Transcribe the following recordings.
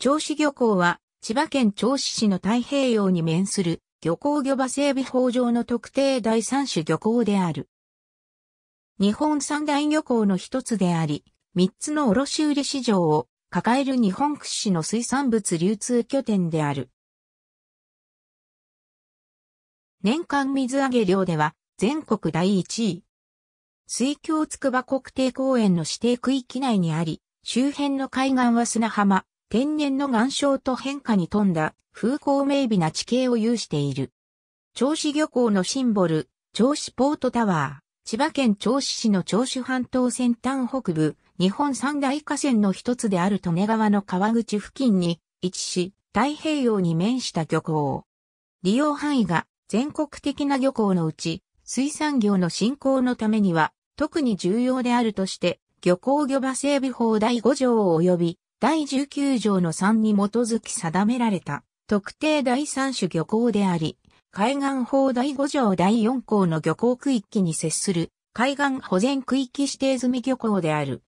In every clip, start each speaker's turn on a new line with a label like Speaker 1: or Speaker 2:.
Speaker 1: 銚子漁港は、千葉県銚子市の太平洋に面する漁港漁場整備法上の特定第三種漁港である。日本三大漁港の一つであり、三つの卸売市場を抱える日本屈指の水産物流通拠点である。年間水揚げ量では全国第一位。水郷筑波国定公園の指定区域内にあり、周辺の海岸は砂浜、天然の岩礁と変化に富んだ風光明媚な地形を有している。銚子漁港のシンボル、銚子ポートタワー、千葉県銚子市の銚子半島先端北部、日本三大河川の一つである利根川の川口付近に位置し、太平洋に面した漁港。利用範囲が全国的な漁港のうち、水産業の振興のためには特に重要であるとして、漁港漁場整備法第5条及び第19条の3に基づき定められた特定第3種漁港であり、海岸法第5条第4項の漁港区域に接する海岸保全区域指定済み漁港である。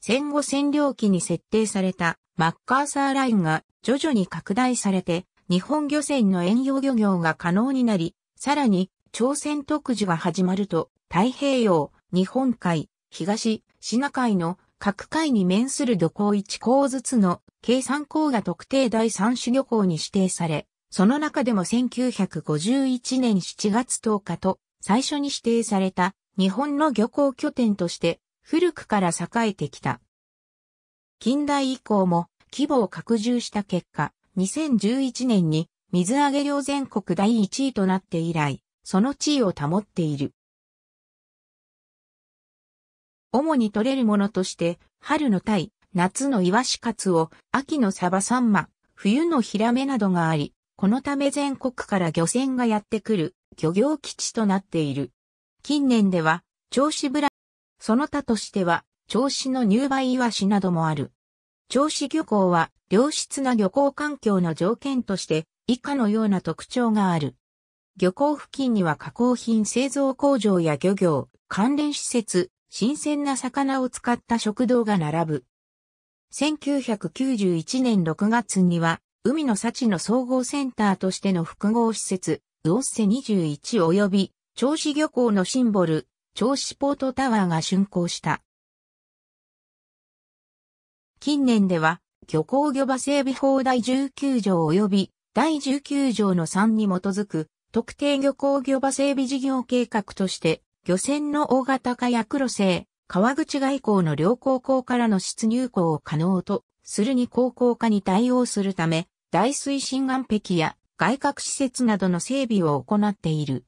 Speaker 1: 戦後占領期に設定されたマッカーサーラインが徐々に拡大されて日本漁船の遠洋漁業が可能になり、さらに朝鮮特需が始まると太平洋、日本海、東、シナ海の各回に面する漁港1港ずつの計算港が特定第3種漁港に指定され、その中でも1951年7月10日と最初に指定された日本の漁港拠点として古くから栄えてきた。近代以降も規模を拡充した結果、2011年に水揚げ量全国第1位となって以来、その地位を保っている。主に取れるものとして、春のタイ、夏のイワシカツオ、秋のサバサンマ、冬のヒラメなどがあり、このため全国から漁船がやってくる漁業基地となっている。近年では、銚子ブラ、その他としては、銚子の入梅イワシなどもある。銚子漁港は、良質な漁港環境の条件として、以下のような特徴がある。漁港付近には加工品製造工場や漁業、関連施設、新鮮な魚を使った食堂が並ぶ。1991年6月には、海の幸の総合センターとしての複合施設、ウオッセ21及び、銚子漁港のシンボル、銚子ポートタワーが竣工した。近年では、漁港漁場整備法第19条及び第19条の3に基づく特定漁港漁場整備事業計画として漁船の大型化や黒製、川口外交の両高校からの出入港を可能とするに高校化に対応するため、大水深岸壁や外郭施設などの整備を行っている。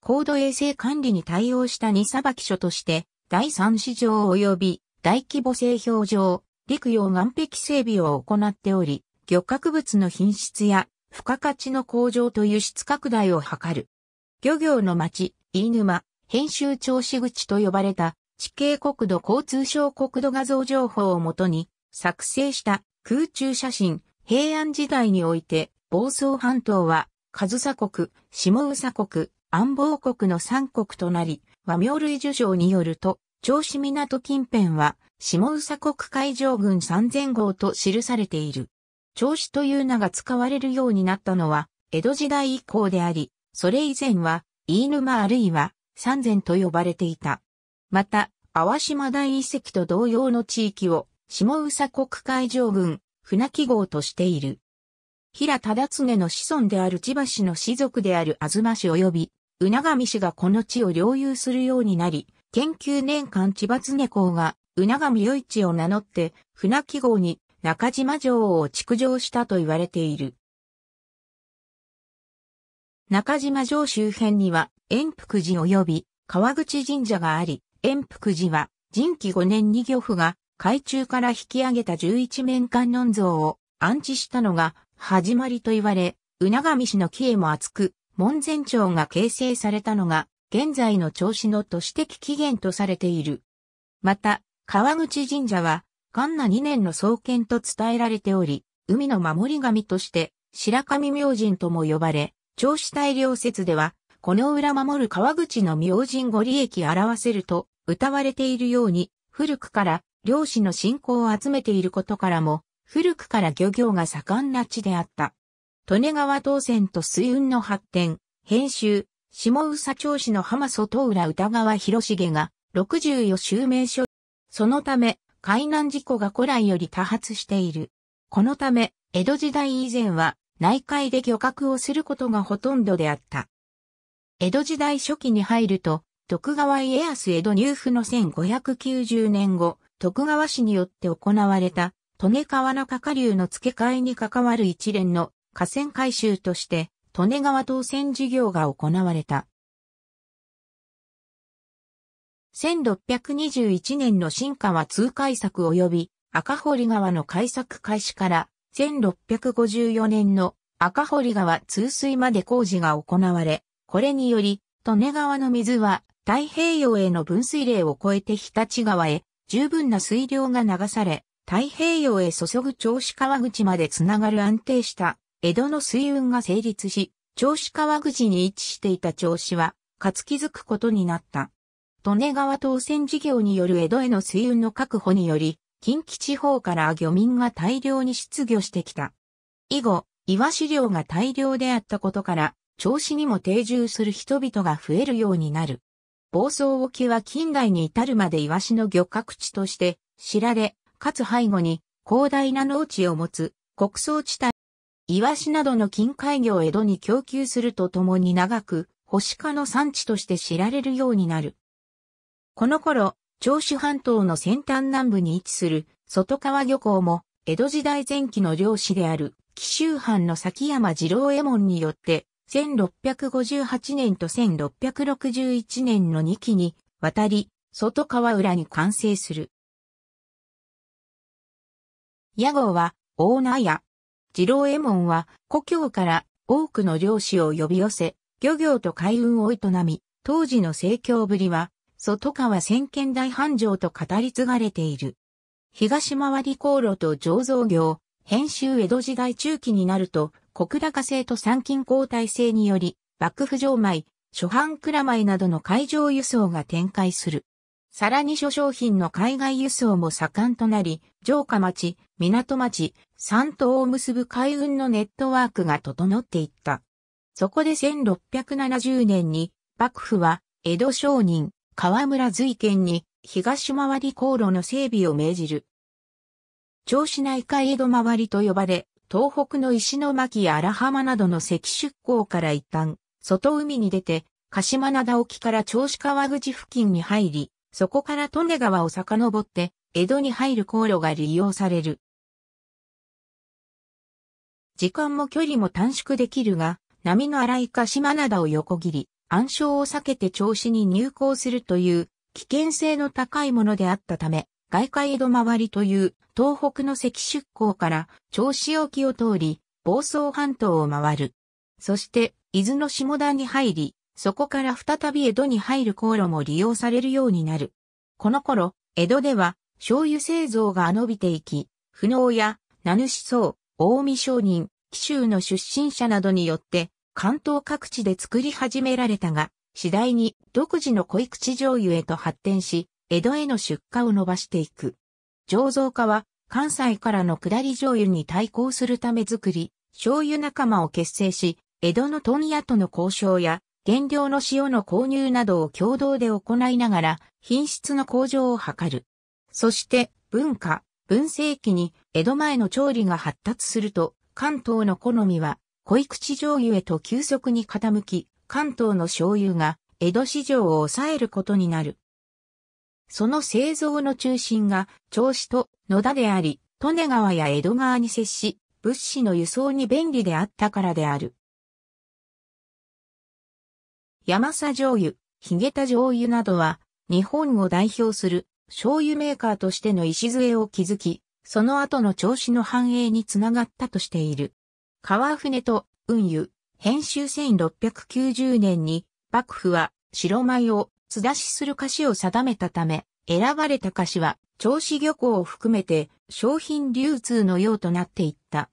Speaker 1: 高度衛生管理に対応した二裁き所として、第三市場及び大規模製氷場、陸洋岸壁整備を行っており、漁獲物の品質や付加価値の向上という質拡大を図る。漁業の町、飯沼、編集調子口と呼ばれた地形国土交通省国土画像情報をもとに作成した空中写真、平安時代において、房総半島は、上佐国、下佐国、安房国の三国となり、和名類受賞によると、調子港近辺は、下佐国海上軍三千号と記されている。調子という名が使われるようになったのは、江戸時代以降であり、それ以前は、飯沼あるいは、三前と呼ばれていた。また、淡島大遺跡と同様の地域を、下宇佐国海上軍、船記号としている。平忠常の子孫である千葉氏の氏族である東氏及び、宇長見氏がこの地を領有するようになり、研究年間千葉常公が、宇長見与一を名乗って、船記号に中島城を築城したと言われている。中島城周辺には、円福寺及び川口神社があり、円福寺は、人紀5年に漁夫が海中から引き上げた十一面観音像を安置したのが始まりと言われ、うながみ氏の帰依も厚く、門前町が形成されたのが、現在の調子の都市的起源とされている。また、川口神社は、関那2年の創建と伝えられており、海の守り神として、白神明神とも呼ばれ、調子大量説では、この裏守る川口の明神ご利益表せると、歌われているように、古くから漁師の信仰を集めていることからも、古くから漁業が盛んな地であった。利根川東線と水運の発展、編集、下宇佐町市の浜外浦歌川広重が64襲名書。そのため、海難事故が古来より多発している。このため、江戸時代以前は内海で漁獲をすることがほとんどであった。江戸時代初期に入ると、徳川家康江戸入府の1590年後、徳川氏によって行われた、利根川の下流の付け替えに関わる一連の河川改修として、利根川当選事業が行われた。1621年の新川通改作及び赤堀川の改作開始から1654年の赤堀川通水まで工事が行われ、これにより、利根川の水は太平洋への分水嶺を越えて日立川へ十分な水量が流され、太平洋へ注ぐ銚子川口までつながる安定した江戸の水運が成立し、銚子川口に位置していた銚子は、つ気づくことになった。利根川当選事業による江戸への水運の確保により、近畿地方から漁民が大量に出漁してきた。以後、岩資料が大量であったことから、銚子にも定住する人々が増えるようになる。房総沖は近代に至るまでイワシの漁獲地として知られ、かつ背後に広大な農地を持つ国葬地帯。イワシなどの近海魚を江戸に供給するとともに長く、星化の産地として知られるようになる。この頃、長州半島の先端南部に位置する外川漁港も、江戸時代前期の漁師である紀州藩の崎山二郎右衛門によって1658年と1661年の2期に渡り、外川浦に完成する。屋号は、大ー屋。次郎右衛門は、故郷から多くの漁師を呼び寄せ、漁業と海運を営み、当時の盛況ぶりは、外川先見大繁盛と語り継がれている。東回り航路と醸造業、編集江戸時代中期になると、国高制と参勤交代制により、幕府城米、諸藩蔵米などの海上輸送が展開する。さらに諸商品の海外輸送も盛んとなり、城下町、港町、三島を結ぶ海運のネットワークが整っていった。そこで1670年に、幕府は、江戸商人、河村瑞賢に、東回り航路の整備を命じる。銚子内海江戸回りと呼ばれ、東北の石巻や荒浜などの石出港から一旦、外海に出て、鹿島灘沖から銚子川口付近に入り、そこから利根川を遡って、江戸に入る航路が利用される。時間も距離も短縮できるが、波の荒い鹿島灘を横切り、暗礁を避けて銚子に入港するという危険性の高いものであったため、外海江戸周りという東北の赤出港から銚子沖を通り、房総半島を回る。そして、伊豆の下田に入り、そこから再び江戸に入る航路も利用されるようになる。この頃、江戸では醤油製造が伸びていき、不能や名主層、大見商人、紀州の出身者などによって関東各地で作り始められたが、次第に独自の濃い口醤油へと発展し、江戸への出荷を伸ばしていく。醸造家は関西からの下り醤油に対抗するため作り、醤油仲間を結成し、江戸の問屋との交渉や原料の塩の購入などを共同で行いながら品質の向上を図る。そして文化、文世紀に江戸前の調理が発達すると関東の好みは濃い口醤油へと急速に傾き関東の醤油が江戸市場を抑えることになる。その製造の中心が、銚子と野田であり、利根川や江戸川に接し、物資の輸送に便利であったからである。山佐醤油、ヒゲタ醤油などは、日本を代表する醤油メーカーとしての礎を築き、その後の調子の繁栄につながったとしている。川船と運輸、編集1690年に、幕府は白米を津出しする菓子を定めたため、選ばれた菓子は、銚子漁港を含めて商品流通のようとなっていった。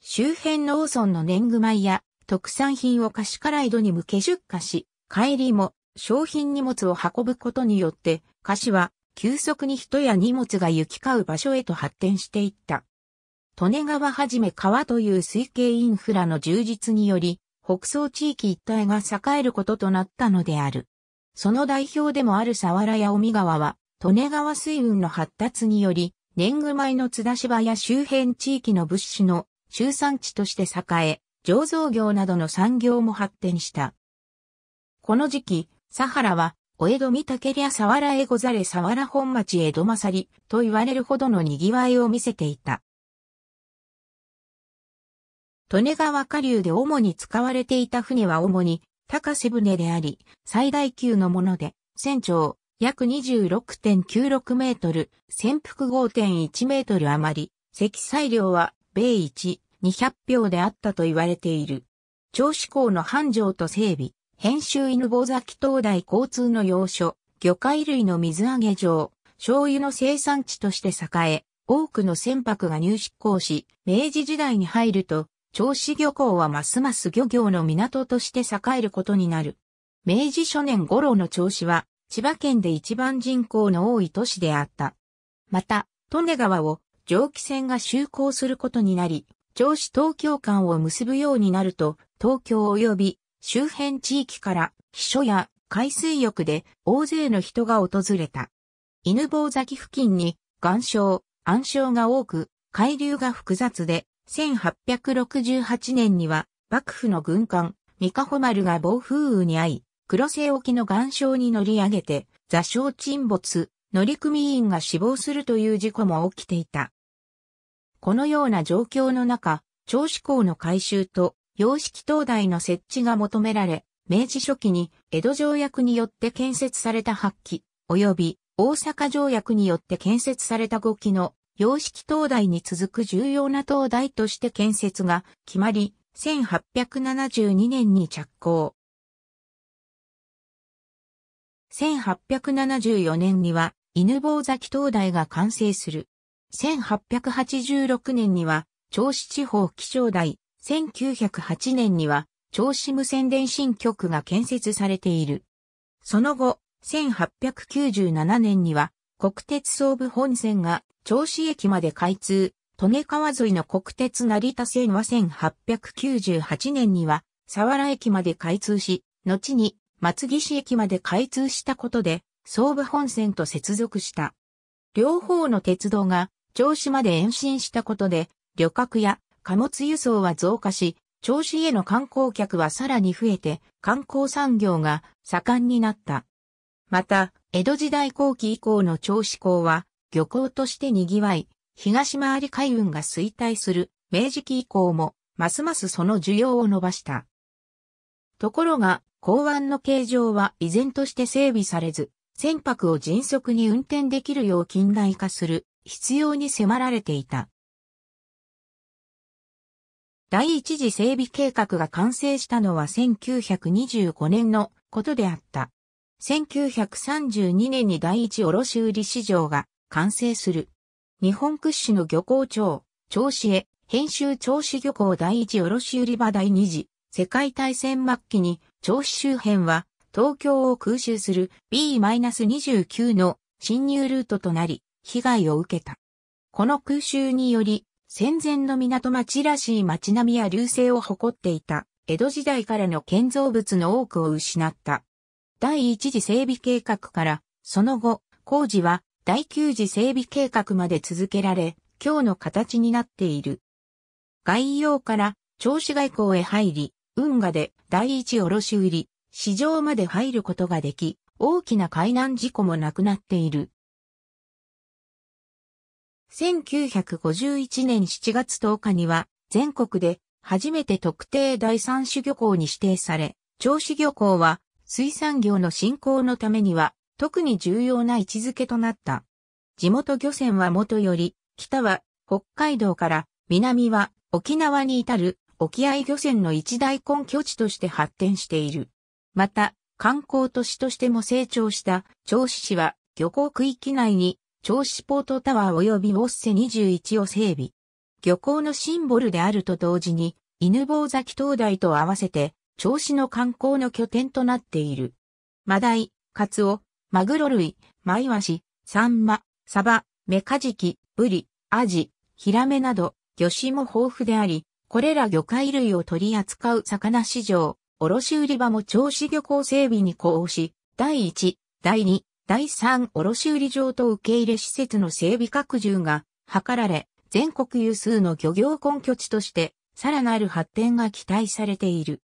Speaker 1: 周辺のオーソンの年貢米や特産品を菓子から井戸に向け出荷し、帰りも商品荷物を運ぶことによって、菓子は急速に人や荷物が行き交う場所へと発展していった。利根川はじめ川という水系インフラの充実により、北総地域一帯が栄えることとなったのである。その代表でもある佐原や尾身川は、利根川水運の発達により、年貢米の津田芝や周辺地域の物資の集産地として栄え、醸造業などの産業も発展した。この時期、佐原は、お江戸見たけりゃ佐原へござれ佐原本町江戸まさりと言われるほどの賑わいを見せていた。利根川下流で主に使われていた船は主に高瀬船であり、最大級のもので、船長、約26.96メートル、潜伏5.1メートル余り、積載量は、米1、200票であったと言われている。長子港の繁盛と整備、編集犬坊崎灯台交通の要所、魚介類の水揚げ場、醤油の生産地として栄え、多くの船舶が入出港し、明治時代に入ると、銚子漁港はますます漁業の港として栄えることになる。明治初年頃の銚子は、千葉県で一番人口の多い都市であった。また、利根川を蒸気船が就航することになり、銚子東京間を結ぶようになると、東京及び周辺地域から秘書や海水浴で大勢の人が訪れた。犬坊崎付近に岩礁、暗礁が多く、海流が複雑で1868年には、幕府の軍艦、三河穂丸が暴風雨に遭い、黒瀬沖の岩礁に乗り上げて、座礁沈没、乗組員が死亡するという事故も起きていた。このような状況の中、調子港の改修と洋式灯台の設置が求められ、明治初期に江戸条約によって建設された8基、及び大阪条約によって建設された5基の洋式灯台に続く重要な灯台として建設が決まり、1872年に着工。1874年には犬坊崎灯台が完成する。1886年には銚子地方気象台、1908年には銚子無線電信局が建設されている。その後、1897年には国鉄総武本線が銚子駅まで開通、利根川沿いの国鉄成田線は1898年には、佐原駅まで開通し、後に松岸駅まで開通したことで、総武本線と接続した。両方の鉄道が銚子まで延伸したことで、旅客や貨物輸送は増加し、銚子への観光客はさらに増えて、観光産業が盛んになった。また、江戸時代後期以降の銚子港は、漁港として賑わい、東回り海運が衰退する明治期以降も、ますますその需要を伸ばした。ところが、港湾の形状は依然として整備されず、船舶を迅速に運転できるよう近代化する必要に迫られていた。第一次整備計画が完成したのは1925年のことであった。1932年に第一卸売市場が完成する。日本屈指の漁港町、銚子へ、編集銚子漁港第一卸売場第二次、世界大戦末期に、銚子周辺は、東京を空襲する B-29 の侵入ルートとなり、被害を受けた。この空襲により、戦前の港町らしい街並みや流星を誇っていた、江戸時代からの建造物の多くを失った。第一次整備計画から、その後、工事は第9次整備計画まで続けられ、今日の形になっている。概要から、調子外交へ入り、運河で第一卸売、市場まで入ることができ、大きな海難事故もなくなっている。1951年7月10日には、全国で初めて特定第三種漁港に指定され、銚子漁港は水産業の振興のためには特に重要な位置づけとなった。地元漁船はもとより、北は北海道から南は沖縄に至る沖合漁船の一大根拠地として発展している。また、観光都市としても成長した銚子市は漁港区域内に銚子ポートタワー及びウォッセ21を整備。漁港のシンボルであると同時に、犬坊崎灯台と合わせて、銚子の観光の拠点となっている。マダイ、カツオ、マグロ類、マイワシ、サンマ、サバ、メカジキ、ブリ、アジ、ヒラメなど、魚種も豊富であり、これら魚介類を取り扱う魚市場、卸売場も銚子漁港整備に呼応し、第1、第2、第3卸売場と受け入れ施設の整備拡充が図られ、全国有数の漁業根拠地として、さらなる発展が期待されている。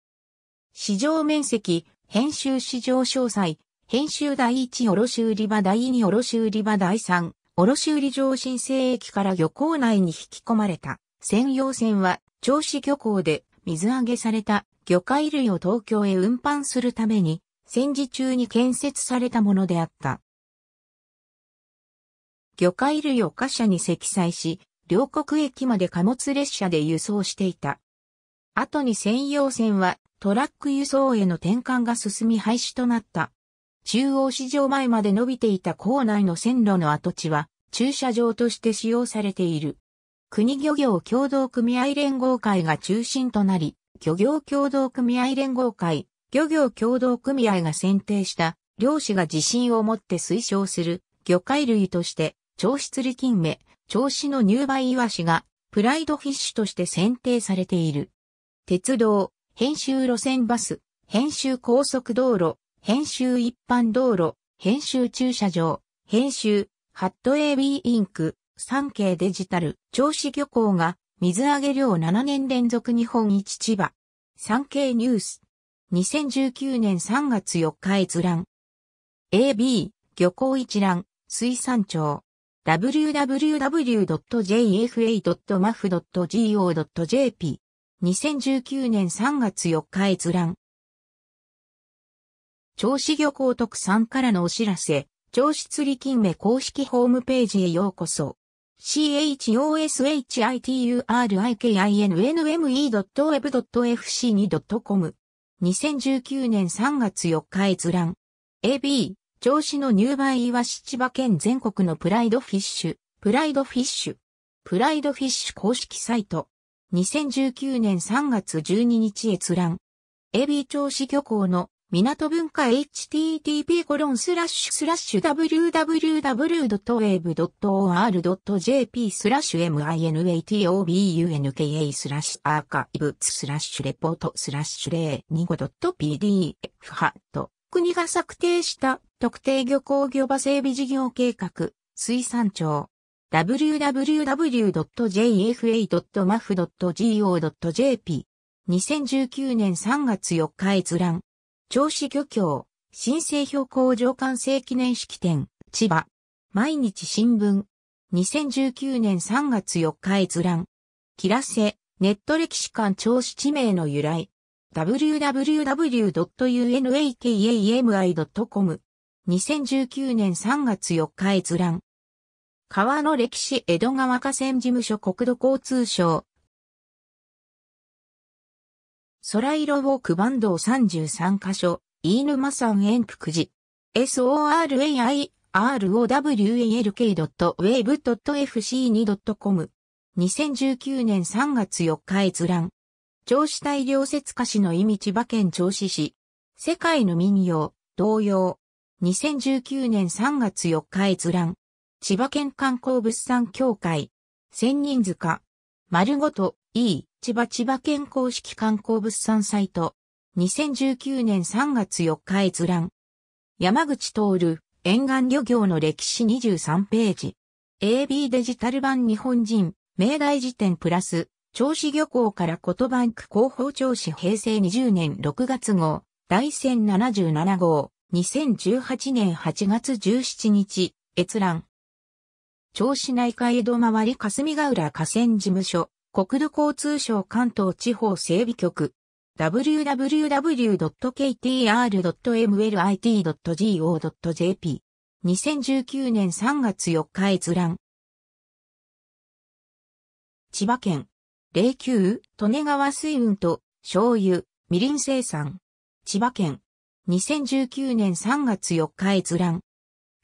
Speaker 1: 市場面積、編集市場詳細、編集第1卸売場第2卸売場第3卸売場新生駅から漁港内に引き込まれた専用船は銚子漁港で水揚げされた魚介類を東京へ運搬するために戦時中に建設されたものであった。魚介類を貨車に積載し、両国駅まで貨物列車で輸送していた。後に専用船はトラック輸送への転換が進み廃止となった。中央市場前まで伸びていた校内の線路の跡地は駐車場として使用されている。国漁業協同組合連合会が中心となり、漁業協同組合連合会、漁業協同組合が選定した漁師が自信を持って推奨する魚介類として、調子釣り金目、調子の入梅イワシがプライドフィッシュとして選定されている。鉄道、編集路線バス、編集高速道路、編集一般道路、編集駐車場、編集、ハット AB インク、産経デジタル、銚子漁港が水揚げ量7年連続日本一千葉。産経ニュース。2019年3月4日閲覧。AB、漁港一覧、水産庁。www.jfa.maf.go.jp。2019年3月4日閲覧。銚子漁港特産からのお知らせ、銚子釣り金目公式ホームページへようこそ。choshiturinme.web.fc2.com 2019年3月4日閲覧。AB、銚子の入梅は七葉県全国のプライドフィッシュ、プライドフィッシュ、プライドフィッシュ公式サイト。2019年3月12日閲覧。AB 銚子漁港の港文化 http://www.wave.or.jp スラッシュ minatobunka スラッシュアーカイブスラッシュレポートスラッシュ 025.pdf ハット国が策定した特定漁港漁場整備事業計画水産庁 www.jfa.maf.go.jp 2019年3月4日閲覧銚子漁協、新生標高上官生記念式典、千葉。毎日新聞。2019年3月4日閲覧。キラセ、ネット歴史館調子地名の由来。w w w u n a k a m i c o m 2019年3月4日閲覧。川の歴史江戸川河川事務所国土交通省、空色ウォークバンドを33カ所、飯沼山円福寺。s o r a i r o w a l k w e f c 2 c o m 2019年3月4日閲覧。調子大量説歌詞の意味千葉県調子市。世界の民謡、同様。2019年3月4日閲覧。千葉県観光物産協会。千人塚。丸ごと、E、千葉千葉県公式観光物産サイト。2019年3月4日閲覧。山口徹、沿岸漁業の歴史23ページ。AB デジタル版日本人、明大辞典プラス、銚子漁港から言葉ンク広報調子平成20年6月号、第1077号、2018年8月17日、閲覧。銚子内海江戸周り霞ヶ浦河川事務所。国土交通省関東地方整備局 www.ktr.mlit.go.jp 2019年3月4日閲覧千葉県霊柩利根川水運と醤油、みりん生産千葉県2019年3月4日閲覧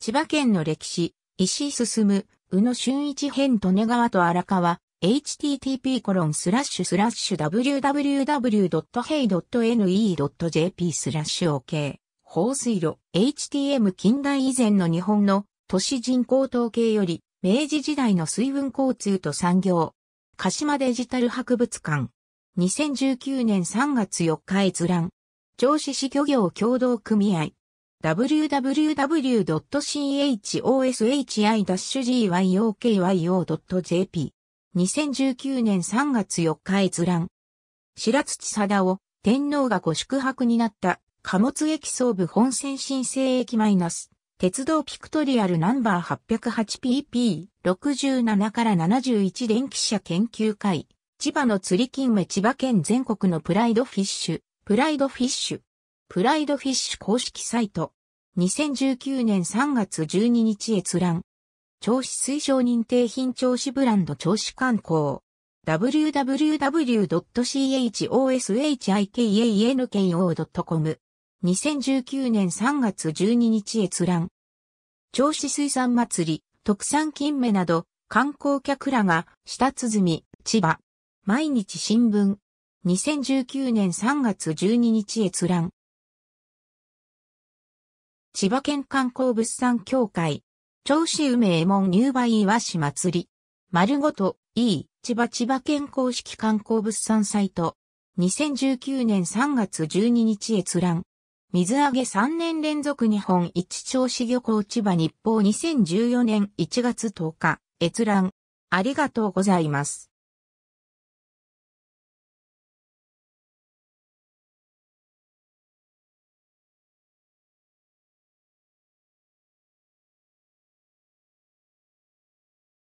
Speaker 1: 千葉県の歴史、石進、宇野俊一編利根川と荒川、http://www.hey.ne.jp スラッシュ OK 放水路 HTM 近代以前の日本の都市人口統計より明治時代の水運交通と産業鹿島デジタル博物館2019年3月4日閲覧銚子市漁業協同組合 www.choshi-gyokyo.jp 2019年3月4日閲覧。白土貞夫、天皇がご宿泊になった、貨物駅総部本線新生駅マイナス、鉄道ピクトリアルナンバー 808pp67 から71電気車研究会、千葉の釣り金目千葉県全国のプライドフィッシュ、プライドフィッシュ、プライドフィッシュ公式サイト。2019年3月12日閲覧。銚子推奨認定品銚子ブランド銚子観光。w w w c h o s h i k a n k o c o m 2019年3月12日閲覧。銚子水産祭り、特産金目など、観光客らが、下鼓、千葉。毎日新聞。2019年3月12日閲覧。千葉県観光物産協会。銚子梅右衛門入梅イワシ祭り。丸ごと E 千葉千葉県公式観光物産サイト。2019年3月12日閲覧。水揚げ3年連続日本一銚子漁港千葉日報2014年1月10日閲覧。ありがとうございます。